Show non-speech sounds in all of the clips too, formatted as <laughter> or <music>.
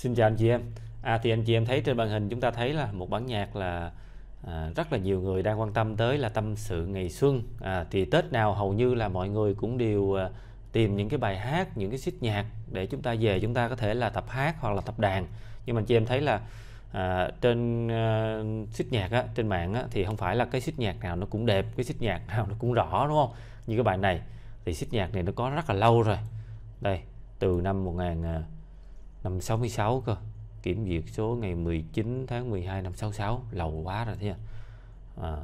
Xin chào anh chị em. À thì anh chị em thấy trên màn hình chúng ta thấy là một bản nhạc là à, rất là nhiều người đang quan tâm tới là tâm sự ngày xuân. À, thì Tết nào hầu như là mọi người cũng đều à, tìm những cái bài hát, những cái xích nhạc để chúng ta về chúng ta có thể là tập hát hoặc là tập đàn. Nhưng mà anh chị em thấy là à, trên à, xích nhạc á, trên mạng á, thì không phải là cái xích nhạc nào nó cũng đẹp, cái xích nhạc nào nó cũng rõ đúng không? Như cái bài này thì xích nhạc này nó có rất là lâu rồi. Đây, từ năm 1000 năm 66 cơ kiểm duyệt số ngày 19 tháng 12 năm 66 lầu quá rồi thế à.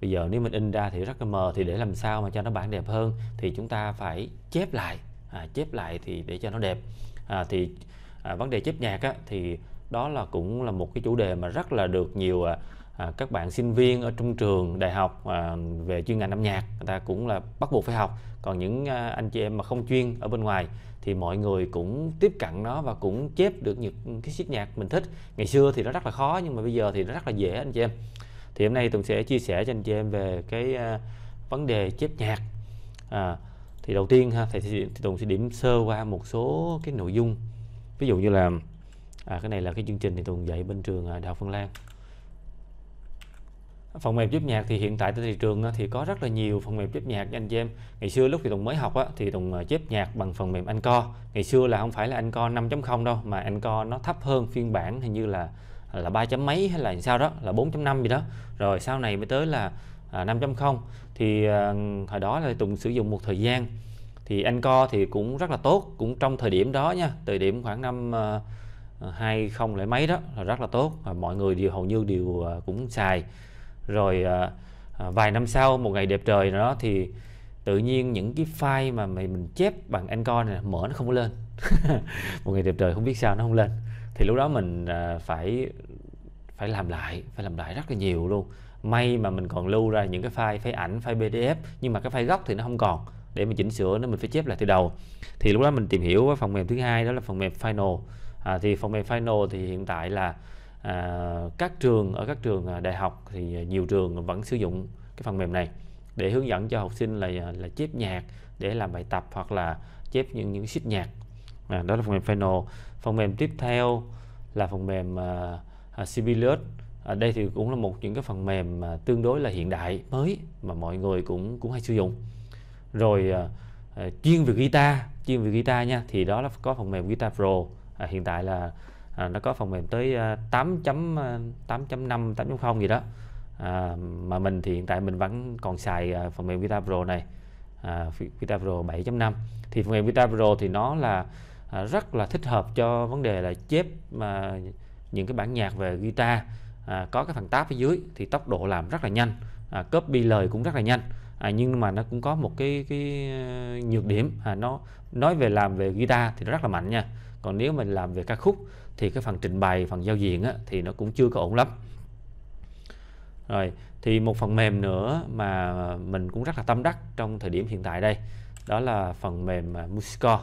bây giờ nếu mình in ra thì rất là mờ thì để làm sao mà cho nó bản đẹp hơn thì chúng ta phải chép lại à, chép lại thì để cho nó đẹp à, thì à, vấn đề chép nhạc á, thì đó là cũng là một cái chủ đề mà rất là được nhiều à, À, các bạn sinh viên ở trong trường đại học à, về chuyên ngành âm nhạc người ta cũng là bắt buộc phải học còn những à, anh chị em mà không chuyên ở bên ngoài thì mọi người cũng tiếp cận nó và cũng chép được những cái siết nhạc mình thích ngày xưa thì nó rất là khó nhưng mà bây giờ thì nó rất là dễ anh chị em thì hôm nay tùng sẽ chia sẻ cho anh chị em về cái vấn đề chép nhạc à, thì đầu tiên ha thầy thì tùng sẽ điểm sơ qua một số cái nội dung ví dụ như là à, cái này là cái chương trình thì tùng dạy bên trường đại học Phương Lan phần mềm chép nhạc thì hiện tại trên thị trường ờ, thì có rất là nhiều phần mềm chép nhạc anh chị em ngày xưa lúc thì tùng mới học á, thì tùng ờ, chép nhạc bằng phần mềm Anchor ngày xưa là không phải là Anchor 5.0 đâu mà Anchor nó thấp hơn phiên bản hình như là là ba chấm mấy hay là sao đó là 4.5 gì đó rồi sau này mới tới là 5.0 à, thì ờ, hồi đó là tùng sử dụng một thời gian thì Anchor thì cũng rất là tốt cũng trong thời điểm đó nha thời điểm khoảng năm hai không lẻ mấy đó là rất là tốt và mọi người đều hầu như đều cũng xài rồi à, à, vài năm sau một ngày đẹp trời nào đó thì tự nhiên những cái file mà mình mình chép bằng Anchor này mở nó không có lên <laughs> một ngày đẹp trời không biết sao nó không lên thì lúc đó mình à, phải phải làm lại phải làm lại rất là nhiều luôn may mà mình còn lưu ra những cái file file ảnh file pdf nhưng mà cái file gốc thì nó không còn để mình chỉnh sửa nó mình phải chép lại từ đầu thì lúc đó mình tìm hiểu phần mềm thứ hai đó là phần mềm final à, thì phần mềm final thì hiện tại là À, các trường ở các trường à, đại học thì nhiều trường vẫn sử dụng cái phần mềm này để hướng dẫn cho học sinh là à, là chép nhạc để làm bài tập hoặc là chép những những sheet nhạc à, đó là phần mềm Final phần mềm tiếp theo là phần mềm à, Sibelius ở đây thì cũng là một những cái phần mềm mà tương đối là hiện đại mới mà mọi người cũng cũng hay sử dụng rồi à, chuyên về guitar chuyên về guitar nha thì đó là có phần mềm guitar pro à, hiện tại là à, nó có phần mềm tới 8.8.5 à, 8.0 à, gì đó à, mà mình thì hiện tại mình vẫn còn xài à, phần mềm Guitar Pro này à, Guitar Pro 7.5 thì phần mềm Guitar Pro thì nó là à, rất là thích hợp cho vấn đề là chép mà những cái bản nhạc về guitar à, có cái phần tab phía dưới thì tốc độ làm rất là nhanh à, copy lời cũng rất là nhanh à, nhưng mà nó cũng có một cái cái nhược điểm à, nó nói về làm về guitar thì nó rất là mạnh nha còn nếu mình làm về ca khúc thì cái phần trình bày phần giao diện á, thì nó cũng chưa có ổn lắm rồi thì một phần mềm nữa mà mình cũng rất là tâm đắc trong thời điểm hiện tại đây đó là phần mềm à, Musico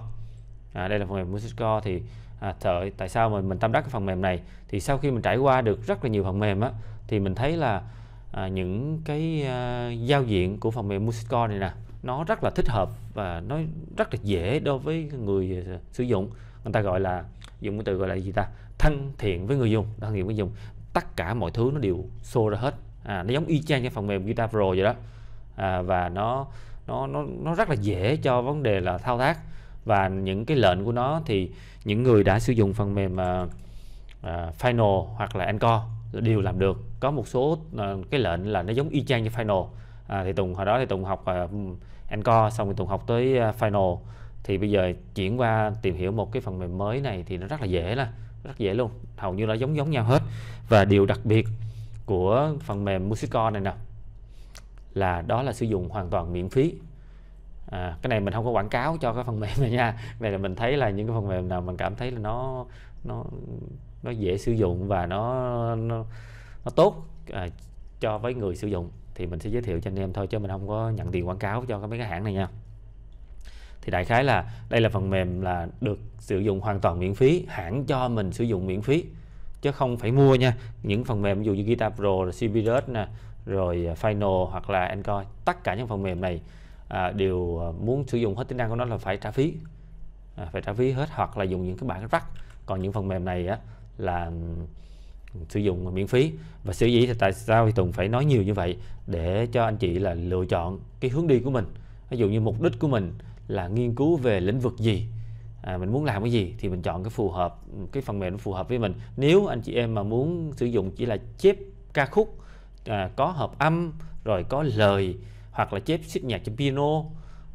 à, đây là phần mềm Musico thì à, tại, tại sao mà mình tâm đắc cái phần mềm này thì sau khi mình trải qua được rất là nhiều phần mềm á thì mình thấy là à, những cái à, giao diện của phần mềm Musico này nè nó rất là thích hợp và nó rất là dễ đối với người à, sử dụng người ta gọi là dùng cái từ gọi là gì ta thân thiện với người dùng thân thiện với người dùng tất cả mọi thứ nó đều xô ra hết à, nó giống y chang cái phần mềm guitar pro vậy đó à, và nó nó nó nó rất là dễ cho vấn đề là thao tác và những cái lệnh của nó thì những người đã sử dụng phần mềm uh, uh, final hoặc là encore đều làm được có một số uh, cái lệnh là nó giống y chang như final à, thì tùng hồi đó thì tùng học uh, encore xong thì tùng học tới uh, final thì bây giờ chuyển qua tìm hiểu một cái phần mềm mới này thì nó rất là dễ là rất dễ luôn hầu như là giống giống nhau hết và điều đặc biệt của phần mềm Musico này nè là đó là sử dụng hoàn toàn miễn phí à, cái này mình không có quảng cáo cho cái phần mềm này nha này là mình thấy là những cái phần mềm nào mình cảm thấy là nó nó nó dễ sử dụng và nó nó, nó tốt à, cho với người sử dụng thì mình sẽ giới thiệu cho anh em thôi chứ mình không có nhận tiền quảng cáo cho cái mấy cái hãng này nha thì đại khái là đây là phần mềm là được sử dụng hoàn toàn miễn phí hãng cho mình sử dụng miễn phí chứ không phải mua nha những phần mềm ví dụ như Guitar Pro, Cbird nè rồi à, Final hoặc là Encore tất cả những phần mềm này à, đều à, muốn sử dụng hết tính năng của nó là phải trả phí à, phải trả phí hết hoặc là dùng những cái bản rắc còn những phần mềm này á, là sử dụng miễn phí và sở dĩ thì tại sao thì Tùng phải nói nhiều như vậy để cho anh chị là lựa chọn cái hướng đi của mình ví dụ như mục đích của mình là nghiên cứu về lĩnh vực gì à, mình muốn làm cái gì thì mình chọn cái phù hợp cái phần mềm phù hợp với mình nếu anh chị em mà muốn sử dụng chỉ là chép ca khúc à, có hợp âm rồi có lời hoặc là chép xích nhạc cho piano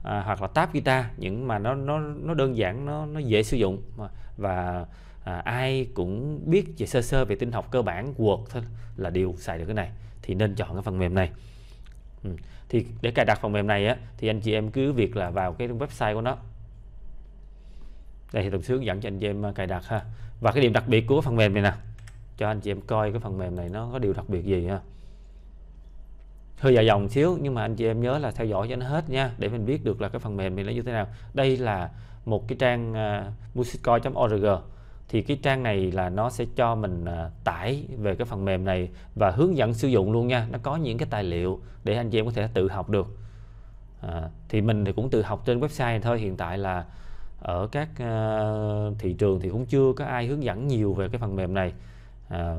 à, hoặc là tab guitar những mà nó nó nó đơn giản nó nó dễ sử dụng và à, ai cũng biết về sơ sơ về tin học cơ bản Word thôi là điều xài được cái này thì nên chọn cái phần mềm này Ừ. Thì để cài đặt phần mềm này á, thì anh chị em cứ việc là vào cái website của nó. Đây thì tổng Sướng dẫn cho anh chị em à, cài đặt ha. Và cái điểm đặc biệt của phần mềm này nè. Cho anh chị em coi cái phần mềm này nó có điều đặc biệt gì ha. Hơi dài dòng xíu nhưng mà anh chị em nhớ là theo dõi cho nó hết nha. Để mình biết được là cái phần mềm này nó như thế nào. Đây là một cái trang uh, à, musiccoi.org thì cái trang này là nó sẽ cho mình à, tải về cái phần mềm này và hướng dẫn sử dụng luôn nha nó có những cái tài liệu để anh chị em có thể tự học được à, thì mình thì cũng tự học trên website thôi hiện tại là ở các uh, thị trường thì cũng chưa có ai hướng dẫn nhiều về cái phần mềm này à,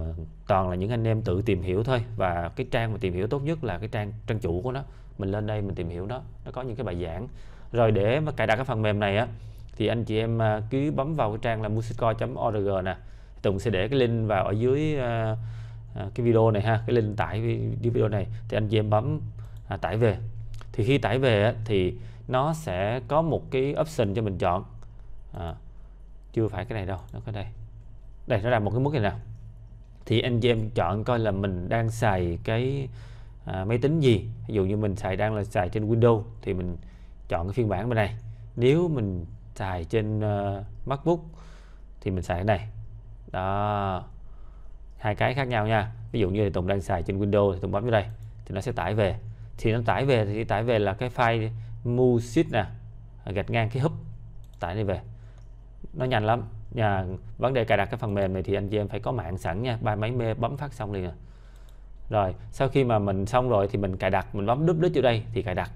toàn là những anh em tự tìm hiểu thôi và cái trang mà tìm hiểu tốt nhất là cái trang trang chủ của nó mình lên đây mình tìm hiểu nó nó có những cái bài giảng rồi để mà cài đặt cái phần mềm này á thì anh chị em à, cứ bấm vào cái trang là musiccoi.org nè Tùng sẽ để cái link vào ở dưới à, à, cái video này ha cái link tải video này thì anh chị em bấm à, tải về thì khi tải về thì nó sẽ có một cái option cho mình chọn à, chưa phải cái này đâu nó có đây đây nó là một cái mức này nè thì anh chị em chọn coi là mình đang xài cái à, máy tính gì ví dụ như mình xài đang là xài trên Windows thì mình chọn cái phiên bản bên này nếu mình xài trên uh, MacBook thì mình xài cái này đó hai cái khác nhau nha ví dụ như là Tùng đang xài trên Windows thì Tùng bấm vào đây thì nó sẽ tải về thì nó tải về thì tải về là cái file music nè gạch ngang cái hub tải đi về nó nhanh lắm nhà vấn đề cài đặt cái phần mềm này thì anh chị em phải có mạng sẵn nha ba máy mê bấm phát xong liền à. rồi sau khi mà mình xong rồi thì mình cài đặt mình bấm đúp đít vô đây thì cài đặt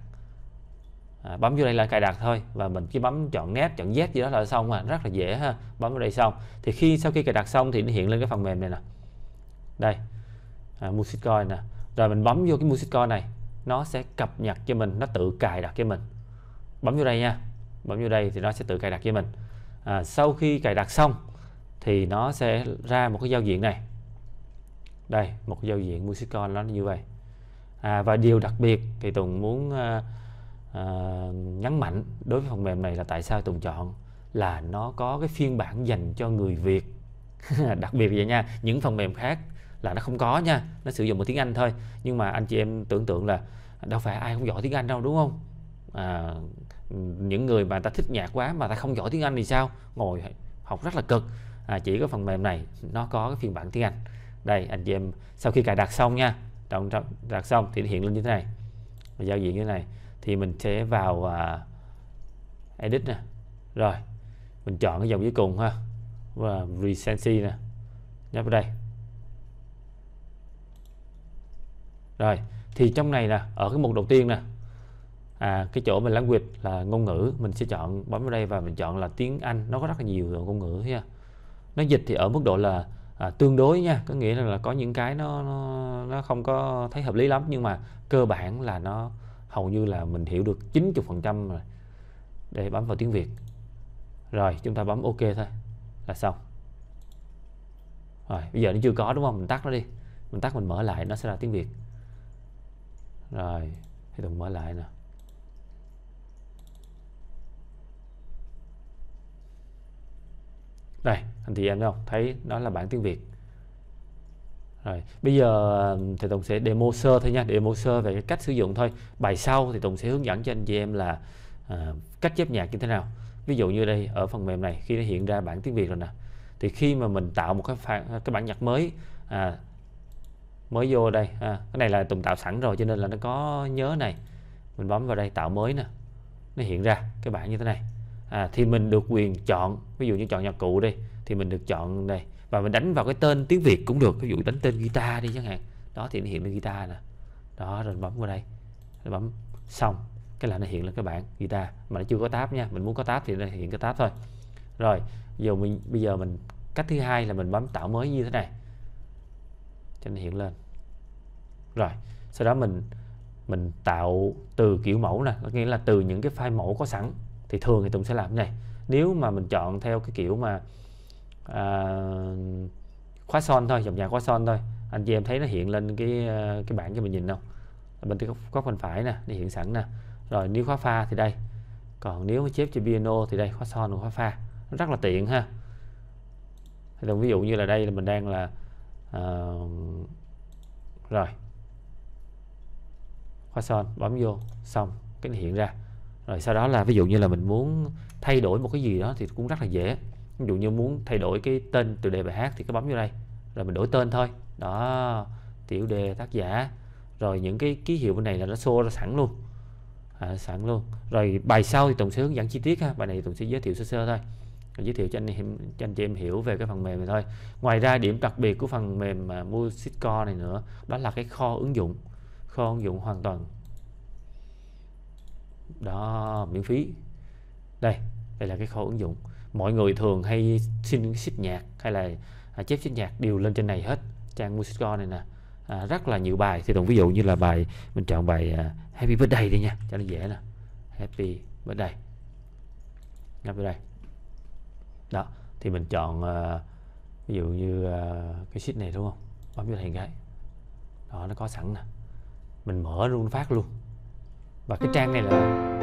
À, bấm vô đây là cài đặt thôi và mình chỉ bấm chọn nét chọn Z gì đó là xong à rất là dễ ha bấm vào đây xong thì khi sau khi cài đặt xong thì nó hiện lên cái phần mềm này nè đây à, Musiccoin nè rồi mình bấm vô cái Musiccoin này nó sẽ cập nhật cho mình nó tự cài đặt cho mình bấm vô đây nha bấm vô đây thì nó sẽ tự cài đặt cho mình à, sau khi cài đặt xong thì nó sẽ ra một cái giao diện này đây một cái giao diện Musiccoin nó như vậy à, và điều đặc biệt thì Tùng muốn uh, uh, nhấn mạnh đối với phần mềm này là tại sao Tùng chọn là nó có cái phiên bản dành cho người Việt <laughs> đặc biệt vậy nha những phần mềm khác là nó không có nha nó sử dụng một tiếng Anh thôi nhưng mà anh chị em tưởng tượng là đâu phải ai cũng giỏi tiếng Anh đâu đúng không à, những người mà ta thích nhạc quá mà ta không giỏi tiếng Anh thì sao ngồi học rất là cực à, chỉ có phần mềm này nó có cái phiên bản tiếng Anh đây anh chị em sau khi cài đặt xong nha đặt, đặt xong thì hiện lên như thế này giao diện như thế này thì mình sẽ vào uh, edit nè rồi mình chọn cái dòng dưới cùng ha và recency nè nhấp vào đây rồi thì trong này nè, ở cái mục đầu tiên nè à, cái chỗ mình language là ngôn ngữ mình sẽ chọn bấm vào đây và mình chọn là tiếng Anh nó có rất là nhiều ngôn ngữ nha nó dịch thì ở mức độ là à, tương đối nha có nghĩa là, là có những cái nó, nó nó không có thấy hợp lý lắm nhưng mà cơ bản là nó hầu như là mình hiểu được 90% rồi để bấm vào tiếng Việt rồi chúng ta bấm ok thôi là xong rồi bây giờ nó chưa có đúng không mình tắt nó đi mình tắt mình mở lại nó sẽ ra tiếng Việt rồi thì tùng mở lại nè đây anh chị em thấy không thấy nó là bản tiếng Việt rồi, bây giờ thì Tùng sẽ demo sơ thôi nha, demo sơ về cái cách sử dụng thôi. Bài sau thì Tùng sẽ hướng dẫn cho anh chị em là à, cách chép nhạc như thế nào. Ví dụ như đây ở phần mềm này khi nó hiện ra bản tiếng Việt rồi nè. Thì khi mà mình tạo một cái phản, à, cái bản nhạc mới à, mới vô đây, à, cái này là Tùng tạo sẵn rồi cho nên là nó có nhớ này. Mình bấm vào đây tạo mới nè. Nó hiện ra cái bản như thế này. À, thì mình được quyền chọn, ví dụ như chọn nhạc cụ đi thì mình được chọn đây và mình đánh vào cái tên tiếng Việt cũng được ví dụ đánh tên guitar đi chẳng hạn đó thì nó hiện lên guitar nè đó rồi bấm vào đây rồi bấm xong cái là nó hiện lên cái bảng guitar mà nó chưa có tab nha mình muốn có tab thì nó hiện cái tab thôi rồi giờ mình bây giờ mình cách thứ hai là mình bấm tạo mới như thế này cho nó hiện lên rồi sau đó mình mình tạo từ kiểu mẫu nè có nghĩa là từ những cái file mẫu có sẵn thì thường thì tụng sẽ làm như này nếu mà mình chọn theo cái kiểu mà à, khóa son thôi dòng nhạc khóa son thôi anh chị em thấy nó hiện lên cái ờ, cái bảng cho mình nhìn không bên cái góc bên phải nè nó hiện sẵn nè rồi nếu khóa pha thì đây còn nếu chép cho piano thì đây khóa son và khóa pha nó rất là tiện ha thì ví dụ như là đây là mình đang là uh, rồi khóa son bấm vô xong cái này hiện ra rồi sau đó là ví dụ như là mình muốn thay đổi một cái gì đó thì cũng rất là dễ ví dụ như muốn thay đổi cái tên từ đề bài hát thì cứ bấm vô đây rồi mình đổi tên thôi đó tiểu đề tác giả rồi những cái ký hiệu bên này là nó xô ra sẵn luôn à, sẵn luôn rồi bài sau thì tùng sẽ hướng dẫn chi tiết ha bài này tùng sẽ giới thiệu sơ sơ thôi giới thiệu cho anh em cho anh chị em hiểu về cái phần mềm này thôi ngoài ra điểm đặc biệt của phần mềm mà Musiccore này nữa đó là cái kho ứng dụng kho ứng dụng hoàn toàn đó miễn phí đây đây là cái kho ứng dụng mọi người thường hay xin ship nhạc hay là à, chép ship nhạc đều lên trên này hết trang Musico này nè à, rất là nhiều bài thì tổng ví dụ như là bài mình chọn bài à, Happy Birthday đi nha cho nó dễ nè Happy Birthday ngay vào đây đó thì mình chọn uh, ví dụ như uh, cái sheet này đúng không bấm vô hình cái đó nó có sẵn nè mình mở luôn phát luôn và cái trang này là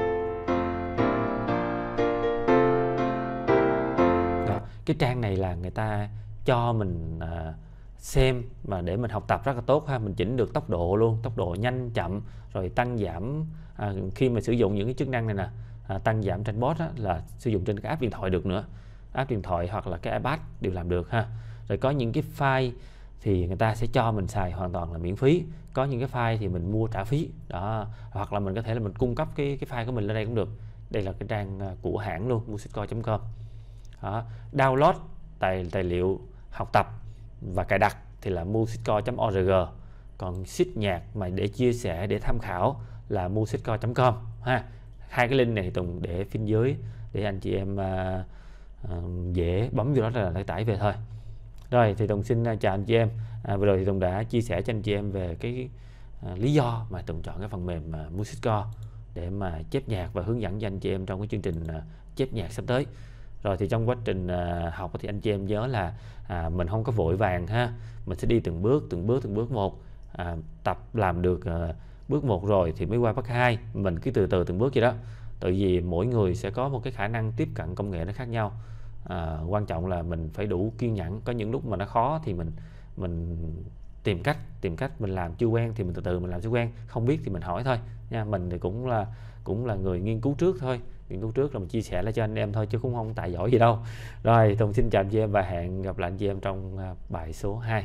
cái trang này là người ta cho mình à, xem mà để mình học tập rất là tốt ha mình chỉnh được tốc độ luôn tốc độ nhanh chậm rồi tăng giảm à, khi mà sử dụng những cái chức năng này nè à, tăng giảm trên bot á, là sử dụng trên cái app điện thoại được nữa app điện thoại hoặc là cái iPad đều làm được ha rồi có những cái file thì người ta sẽ cho mình xài hoàn toàn là miễn phí có những cái file thì mình mua trả phí đó hoặc là mình có thể là mình cung cấp cái cái file của mình lên đây cũng được đây là cái trang à, của hãng luôn musiccoin.com đó, download tài tài liệu học tập và cài đặt thì là musico.org còn sheet nhạc mà để chia sẻ để tham khảo là musico.com ha hai cái link này tùng để phía dưới để anh chị em à, à, dễ bấm vô đó là để tải về thôi rồi thì tùng xin à, chào anh chị em à, vừa rồi thì tùng đã chia sẻ cho anh chị em về cái à, lý do mà tùng chọn cái phần mềm à, musico để mà chép nhạc và hướng dẫn cho anh chị em trong cái chương trình à, chép nhạc sắp tới rồi thì trong quá trình à, học thì anh chị em nhớ là à, mình không có vội vàng ha mình sẽ đi từng bước từng bước từng bước một à, tập làm được à, bước một rồi thì mới qua bước hai mình cứ từ từ từng bước vậy đó tại vì mỗi người sẽ có một cái khả năng tiếp cận công nghệ nó khác nhau à, quan trọng là mình phải đủ kiên nhẫn có những lúc mà nó khó thì mình mình tìm cách tìm cách mình làm chưa quen thì mình từ từ mình làm chưa quen không biết thì mình hỏi thôi nha mình thì cũng là cũng là người nghiên cứu trước thôi những lúc trước là mình chia sẻ là cho anh em thôi chứ cũng không tại giỏi gì đâu rồi Tùng xin chào anh chị em và hẹn gặp lại anh chị em trong à, bài số 2